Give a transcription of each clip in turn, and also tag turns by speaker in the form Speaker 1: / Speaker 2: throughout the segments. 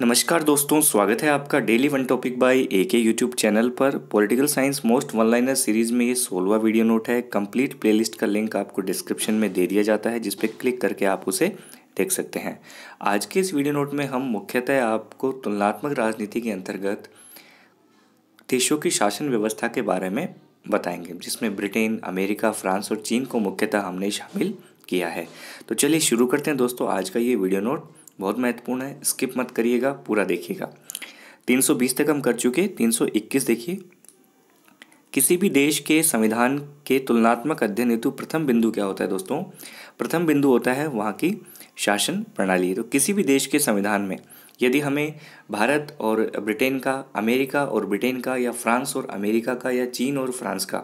Speaker 1: नमस्कार दोस्तों स्वागत है आपका daily one topic by A K YouTube channel पर political science most one liner series में ये सोलवा वीडियो नोट है कंप्लीट प्लेलिस्ट का लिंक आपको डिस्क्रिप्शन में दे दिया जाता है जिसपे क्लिक करके आप उसे देख सकते हैं आज के इस वीडियो नोट में हम मुख्यतः आपको तुलनात्मक राजनीति के अंतर्गत देशों की शासन व्यवस्था के बारे में बताएंगे जिसमें ब्रिटेन अमेरिका फ्रांस और चीन को मुख्यतः हमने शामिल किया है तो चलिए शुरू करते हैं दोस्तों आज का ये वीडियो नोट बहुत महत्वपूर्ण है स्किप मत करिएगा पूरा देखिएगा 320 तक हम कर चुके 321 देखिए किसी भी देश के संविधान के तुलनात्मक अध्ययन हेतु प्रथम बिंदु क्या होता है दोस्तों प्रथम बिंदु होता है वहाँ की शासन प्रणाली तो किसी भी देश के संविधान में यदि हमें भारत और ब्रिटेन का अमेरिका और ब्रिटेन का या फ्रांस और अमेरिका का या चीन और फ्रांस का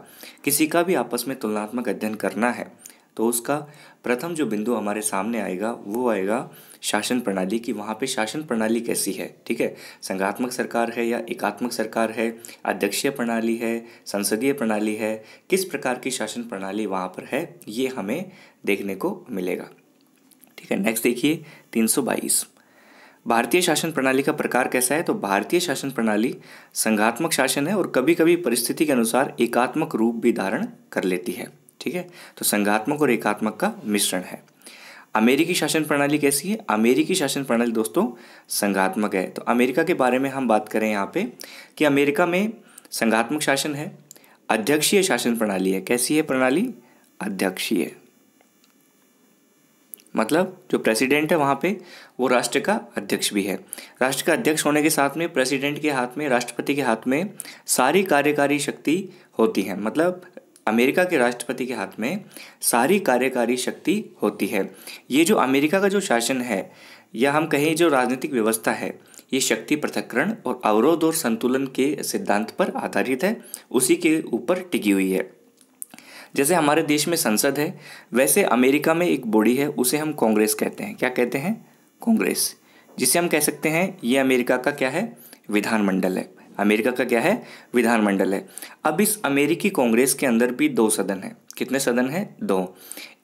Speaker 1: किसी का भी आपस में तुलनात्मक अध्ययन करना है तो उसका प्रथम जो बिंदु हमारे सामने आएगा वो आएगा शासन प्रणाली कि वहाँ पे शासन प्रणाली कैसी है ठीक है संघात्मक सरकार है या एकात्मक सरकार है अध्यक्षीय प्रणाली है संसदीय प्रणाली है किस प्रकार की शासन प्रणाली वहाँ पर है ये हमें देखने को मिलेगा ठीक है नेक्स्ट देखिए तीन भारतीय शासन प्रणाली का प्रकार कैसा है तो भारतीय शासन प्रणाली संघात्मक शासन है और कभी कभी परिस्थिति के अनुसार एकात्मक रूप भी धारण कर लेती है ठीक है तो संघात्मक और एकात्मक का मिश्रण है अमेरिकी शासन प्रणाली कैसी है अमेरिकी शासन प्रणाली दोस्तों संघात्मक है तो अमेरिका के बारे में हम बात करें यहाँ पे कि अमेरिका में संघात्मक शासन है अध्यक्षीय शासन प्रणाली है कैसी है प्रणाली अध्यक्षीय मतलब जो प्रेसिडेंट है वहाँ पे वो राष्ट्र का अध्यक्ष भी है राष्ट्र का अध्यक्ष होने के साथ में प्रेसिडेंट के हाथ में राष्ट्रपति के हाथ में सारी कार्यकारी शक्ति होती है मतलब अमेरिका के राष्ट्रपति के हाथ में सारी कार्यकारी शक्ति होती है ये जो अमेरिका का जो शासन है या हम कहें जो राजनीतिक व्यवस्था है ये शक्ति पृथककरण और अवरोध और संतुलन के सिद्धांत पर आधारित है उसी के ऊपर टिकी हुई है जैसे हमारे देश में संसद है वैसे अमेरिका में एक बॉडी है उसे हम कांग्रेस कहते हैं क्या कहते हैं कांग्रेस जिसे हम कह सकते हैं ये अमेरिका का क्या है विधानमंडल है अमेरिका का क्या है विधानमंडल है अब इस अमेरिकी कांग्रेस के अंदर भी दो सदन हैं कितने सदन हैं दो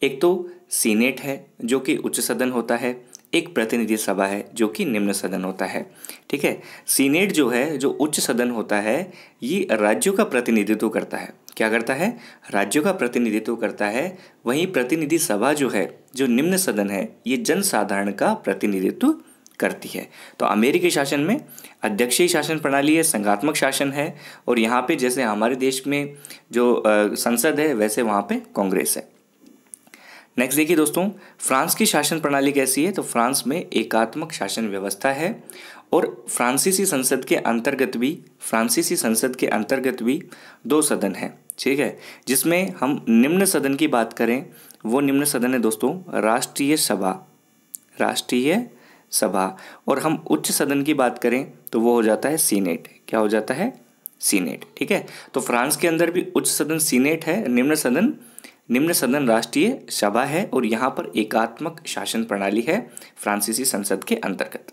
Speaker 1: एक तो सीनेट है जो कि उच्च सदन होता है एक प्रतिनिधि सभा है जो कि निम्न सदन होता है ठीक है सीनेट जो है जो उच्च सदन होता है ये राज्यों का प्रतिनिधित्व करता है क्या करता है राज्यों का प्रतिनिधित्व करता है वहीं प्रतिनिधि सभा जो है जो निम्न सदन है ये जनसाधारण का प्रतिनिधित्व करती है तो अमेरिकी शासन में अध्यक्षीय शासन प्रणाली है संघात्मक शासन है और यहाँ पे जैसे हमारे देश में जो संसद है वैसे वहाँ पे कांग्रेस है नेक्स्ट देखिए दोस्तों फ्रांस की शासन प्रणाली कैसी है तो फ्रांस में एकात्मक शासन व्यवस्था है और फ्रांसीसी संसद के अंतर्गत भी फ्रांसीसी संसद के अंतर्गत भी दो सदन हैं ठीक है जिसमें हम निम्न सदन की बात करें वो निम्न सदन है दोस्तों राष्ट्रीय सभा राष्ट्रीय सभा और हम उच्च सदन की बात करें तो वो हो जाता है सीनेट क्या हो जाता है सीनेट ठीक है तो फ्रांस के अंदर भी उच्च सदन सीनेट है निम्न सदन निम्न सदन राष्ट्रीय सभा है और यहाँ पर एकात्मक शासन प्रणाली है फ्रांसीसी संसद के अंतर्गत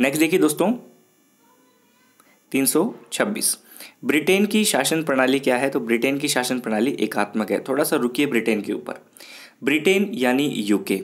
Speaker 1: नेक्स्ट देखिए दोस्तों 326 ब्रिटेन की शासन प्रणाली क्या है तो ब्रिटेन की शासन प्रणाली एकात्मक है थोड़ा सा रुकिए ब्रिटेन के ऊपर ब्रिटेन यानी यूके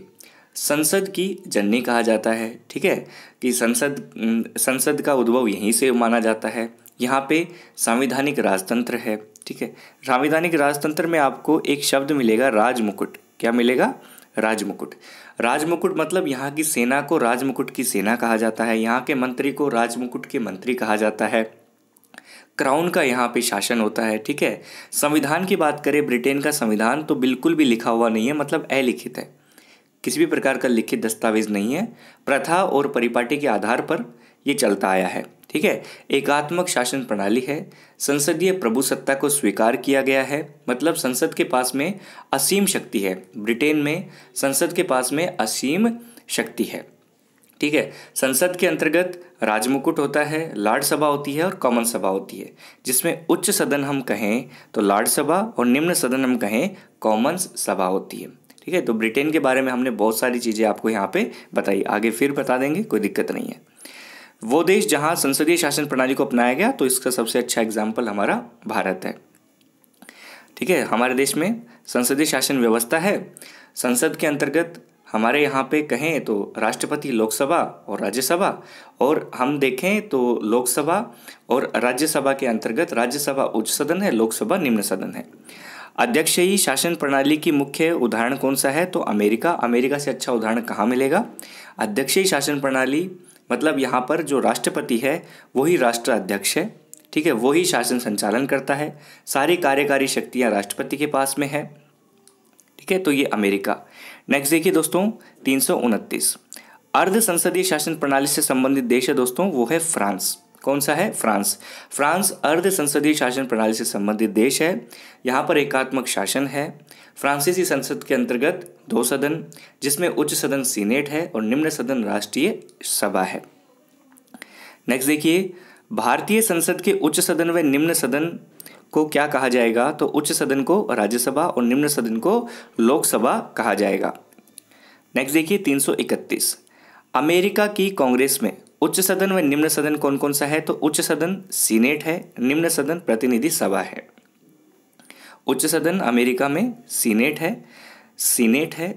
Speaker 1: संसद की जननी कहा जाता है ठीक है कि संसद संसद का उद्भव यहीं से माना जाता है यहाँ पे संवैधानिक राजतंत्र है ठीक है संवैधानिक राजतंत्र में आपको एक शब्द मिलेगा राजमुकुट क्या मिलेगा राजमुकुट राजमुकुट मतलब यहाँ की सेना को राजमुकुट की सेना कहा जाता है यहाँ के मंत्री को राजमुकुट के मंत्री कहा जाता है क्राउन का यहाँ पे शासन होता है ठीक है संविधान की बात करें ब्रिटेन का संविधान तो बिल्कुल भी लिखा हुआ नहीं है मतलब अलिखित है किसी भी प्रकार का लिखित दस्तावेज नहीं है प्रथा और परिपाटी के आधार पर ये चलता आया है ठीक है एकात्मक शासन प्रणाली है संसदीय प्रभु सत्ता को स्वीकार किया गया है मतलब संसद के पास में असीम शक्ति है ब्रिटेन में संसद के पास में असीम शक्ति है ठीक है संसद के अंतर्गत राजमुकुट होता है लाड सभा होती है और कॉमन सभा होती है जिसमें उच्च सदन हम कहें तो लाड सभा और निम्न सदन हम कहें कॉमन सभा होती है ठीक है तो ब्रिटेन के बारे में हमने बहुत सारी चीज़ें आपको यहाँ पे बताई आगे फिर बता देंगे कोई दिक्कत नहीं है वो देश जहाँ संसदीय शासन प्रणाली को अपनाया गया तो इसका सबसे अच्छा एग्जाम्पल हमारा भारत है ठीक है हमारे देश में संसदीय शासन व्यवस्था है संसद के अंतर्गत हमारे यहाँ पे कहें तो राष्ट्रपति लोकसभा और राज्यसभा और हम देखें तो लोकसभा और राज्यसभा के अंतर्गत राज्यसभा उच्च सदन है लोकसभा निम्न सदन है ही शासन प्रणाली की मुख्य उदाहरण कौन सा है तो अमेरिका अमेरिका से अच्छा उदाहरण कहाँ मिलेगा अध्यक्षीय शासन प्रणाली मतलब यहाँ पर जो राष्ट्रपति है वही राष्ट्र अध्यक्ष है ठीक है वही शासन संचालन करता है सारी कार्यकारी शक्तियाँ राष्ट्रपति के पास में है ठीक है तो ये अमेरिका नेक्स्ट देखिए दोस्तों तीन अर्ध संसदीय शासन प्रणाली से संबंधित देश है दोस्तों वो है फ्रांस कौन सा है फ्रांस फ्रांस अर्ध संसदीय शासन प्रणाली से संबंधित देश है यहाँ पर एकात्मक शासन है फ्रांसीसी संसद के अंतर्गत दो सदन जिसमें उच्च सदन सीनेट है और निम्न सदन राष्ट्रीय सभा है नेक्स्ट देखिए भारतीय संसद के उच्च सदन व निम्न सदन को क्या कहा जाएगा तो उच्च सदन को राज्यसभा और निम्न सदन को लोकसभा कहा जाएगा नेक्स्ट देखिए 331 अमेरिका की कांग्रेस में उच्च सदन व निम्न सदन कौन कौन सा है तो उच्च सदन सीनेट है निम्न सदन प्रतिनिधि सभा है उच्च सदन अमेरिका में सीनेट है सीनेट है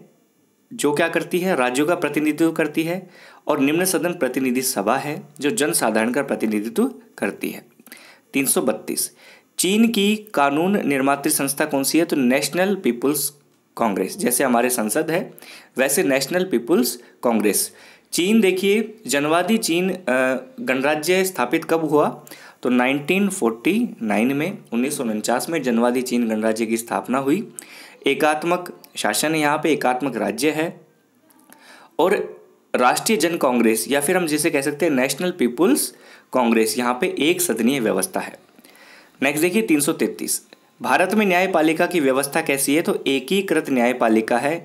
Speaker 1: जो क्या करती है राज्यों का प्रतिनिधित्व करती है और निम्न सदन प्रतिनिधि सभा है जो जनसाधारण का प्रतिनिधित्व करती है 332 चीन की कानून निर्मात संस्था कौन सी है तो नेशनल पीपुल्स कांग्रेस जैसे हमारे संसद है वैसे नेशनल पीपुल्स कांग्रेस चीन देखिए जनवादी चीन गणराज्य स्थापित कब हुआ तो 1949 में उन्नीस में जनवादी चीन गणराज्य की स्थापना हुई एकात्मक शासन यहाँ पे एकात्मक राज्य है और राष्ट्रीय जन कांग्रेस या फिर हम जिसे कह सकते हैं नेशनल पीपुल्स कांग्रेस यहाँ पे एक सदनीय व्यवस्था है नेक्स्ट देखिए 333 भारत में न्यायपालिका की व्यवस्था कैसी है तो एकीकृत न्यायपालिका है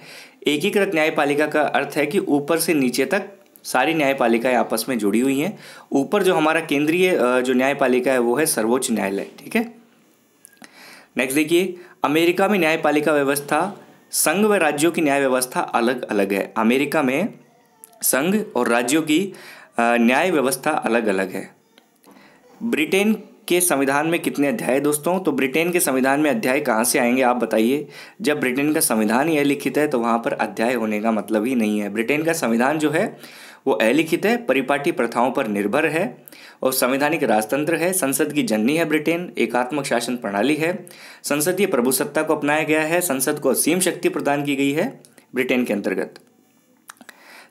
Speaker 1: एकीकृत न्यायपालिका का अर्थ है कि ऊपर से नीचे तक सारी न्यायपालिकाएं आपस में जुड़ी हुई हैं ऊपर जो हमारा केंद्रीय जो न्यायपालिका है वो है सर्वोच्च न्यायालय ठीक है नेक्स्ट देखिए अमेरिका में न्यायपालिका व्यवस्था संघ व राज्यों की न्याय व्यवस्था अलग अलग है अमेरिका में संघ और राज्यों की न्याय व्यवस्था अलग अलग है ब्रिटेन के संविधान में कितने अध्याय दोस्तों तो ब्रिटेन के संविधान में अध्याय कहाँ से आएंगे आप बताइए जब ब्रिटेन का संविधान यह लिखित है तो वहाँ पर अध्याय होने का मतलब ही नहीं है ब्रिटेन का संविधान जो है वो अलिखित है परिपाटी प्रथाओं पर निर्भर है और संवैधानिक राजतंत्र है संसद की जननी है ब्रिटेन एकात्मक शासन प्रणाली है संसदीय प्रभुसत्ता को अपनाया गया है संसद को असीम शक्ति प्रदान की गई है ब्रिटेन के अंतर्गत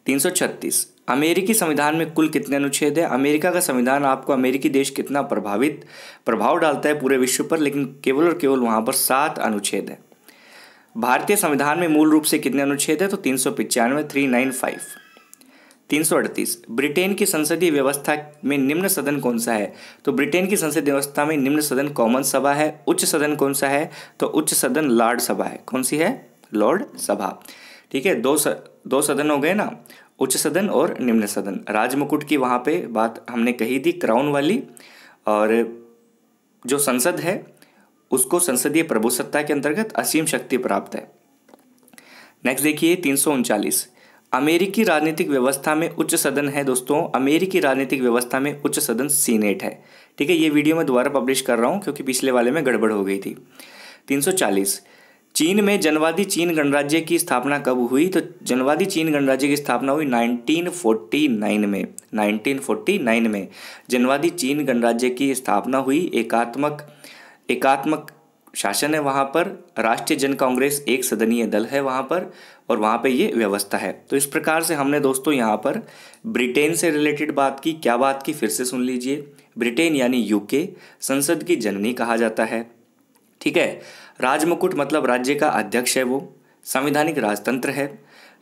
Speaker 1: 336 अमेरिकी संविधान में कुल कितने अनुच्छेद है अमेरिका का संविधान आपको अमेरिकी देश कितना प्रभावित प्रभाव डालता है पूरे विश्व पर लेकिन केवल और केवल वहाँ पर सात अनुच्छेद है भारतीय संविधान में मूल रूप से कितने अनुच्छेद है तो तीन सौ पिचानवे थ्री नाइन फाइव तीन सौ अड़तीस ब्रिटेन की संसदीय व्यवस्था में निम्न सदन कौन सा है तो ब्रिटेन की संसदीय व्यवस्था में निम्न सदन कॉमन सभा है उच्च सदन कौन सा है तो उच्च सदन लॉर्ड सभा है कौन सी है लॉर्ड सभा ठीक है दो स, दो सदन हो गए ना उच्च सदन और निम्न सदन राजमुकुट की वहाँ पे बात हमने कही थी क्राउन वाली और जो संसद है उसको संसदीय प्रभुसत्ता के अंतर्गत असीम शक्ति प्राप्त है नेक्स्ट देखिए तीन सौ उनचालीस अमेरिकी राजनीतिक व्यवस्था में उच्च सदन है दोस्तों अमेरिकी राजनीतिक व्यवस्था में उच्च सदन सीनेट है ठीक है ये वीडियो मैं दोबारा पब्लिश कर रहा हूँ क्योंकि पिछले वाले में गड़बड़ हो गई थी 340 चीन में जनवादी चीन गणराज्य की स्थापना कब हुई तो जनवादी चीन गणराज्य की स्थापना हुई 1949 में 1949 में जनवादी चीन गणराज्य की स्थापना हुई एकात्मक एकात्मक शासन है वहाँ पर राष्ट्रीय जन कांग्रेस एक सदनीय दल है वहाँ पर और वहाँ पे ये व्यवस्था है तो इस प्रकार से हमने दोस्तों यहाँ पर ब्रिटेन से रिलेटेड बात की क्या बात की फिर से सुन लीजिए ब्रिटेन यानी यूके संसद की जननी कहा जाता है ठीक है राजमुकुट मतलब राज्य का अध्यक्ष है वो संविधानिक राजतंत्र है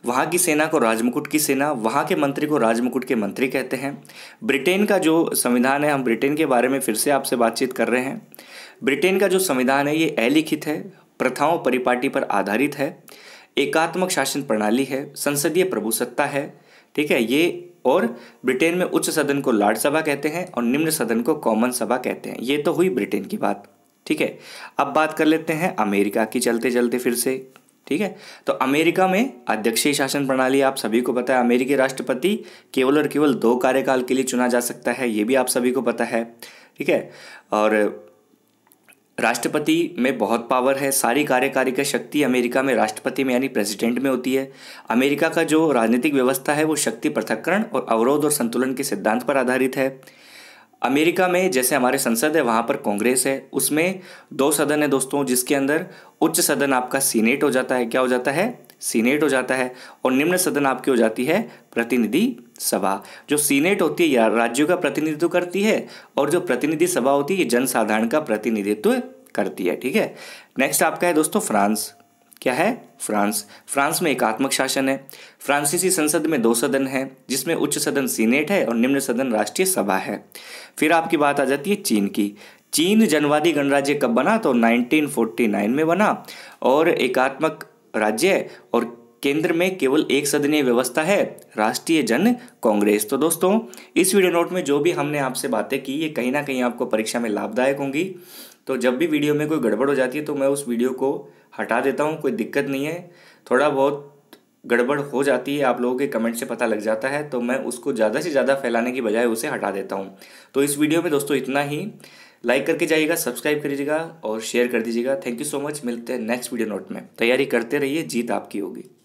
Speaker 1: वहाँ की सेना को राजमुकुट की सेना वहाँ के मंत्री को राजमुकुट के मंत्री कहते हैं ब्रिटेन का जो संविधान है हम ब्रिटेन के बारे में फिर से आपसे बातचीत कर रहे हैं ब्रिटेन का जो संविधान है ये अलिखित है प्रथाओं परिपाटी पर आधारित है एकात्मक शासन प्रणाली है संसदीय प्रभुसत्ता है ठीक है ये और ब्रिटेन में उच्च सदन को लाड सभा कहते हैं और निम्न सदन को कॉमन सभा कहते हैं ये तो हुई ब्रिटेन की बात ठीक है अब बात कर लेते हैं अमेरिका की चलते चलते फिर से ठीक है तो अमेरिका में अध्यक्षीय शासन प्रणाली आप सभी को पता है अमेरिकी राष्ट्रपति केवल और केवल दो कार्यकाल के लिए चुना जा सकता है ये भी आप सभी को पता है ठीक है और राष्ट्रपति में बहुत पावर है सारी कार्यकारी का शक्ति अमेरिका में राष्ट्रपति में यानी प्रेसिडेंट में होती है अमेरिका का जो राजनीतिक व्यवस्था है वो शक्ति पृथककरण और अवरोध और संतुलन के सिद्धांत पर आधारित है अमेरिका में जैसे हमारे संसद है वहाँ पर कांग्रेस है उसमें दो सदन है दोस्तों जिसके अंदर उच्च सदन आपका सीनेट हो जाता है क्या हो जाता है सीनेट हो जाता है और निम्न सदन आपकी हो जाती है प्रतिनिधि सभा जो सीनेट होती है राज्यों का प्रतिनिधित्व करती है और जो प्रतिनिधि सभा होती है ये जनसाधारण का प्रतिनिधित्व करती है ठीक है नेक्स्ट आपका है दोस्तों फ्रांस क्या है फ्रांस फ्रांस में एकात्मक शासन है फ्रांसीसी संसद में दो सदन है जिसमें उच्च सदन सीनेट है और निम्न सदन राष्ट्रीय सभा है फिर आपकी बात आ जाती है चीन की चीन जनवादी गणराज्य कब बना तो 1949 में बना और एकात्मक राज्य और केंद्र में केवल एक सदनीय व्यवस्था है राष्ट्रीय जन कांग्रेस तो दोस्तों इस वीडियो नोट में जो भी हमने आपसे बातें की ये कहीं ना कहीं आपको परीक्षा में लाभदायक होंगी तो जब भी वीडियो में कोई गड़बड़ हो जाती है तो मैं उस वीडियो को हटा देता हूँ कोई दिक्कत नहीं है थोड़ा बहुत गड़बड़ हो जाती है आप लोगों के कमेंट से पता लग जाता है तो मैं उसको ज़्यादा से ज़्यादा फैलाने की बजाय उसे हटा देता हूँ तो इस वीडियो में दोस्तों इतना ही लाइक करके जाइएगा सब्सक्राइब कर दीजिएगा और शेयर कर दीजिएगा थैंक यू सो मच मिलते हैं नेक्स्ट वीडियो नोट में तैयारी करते रहिए जीत आपकी होगी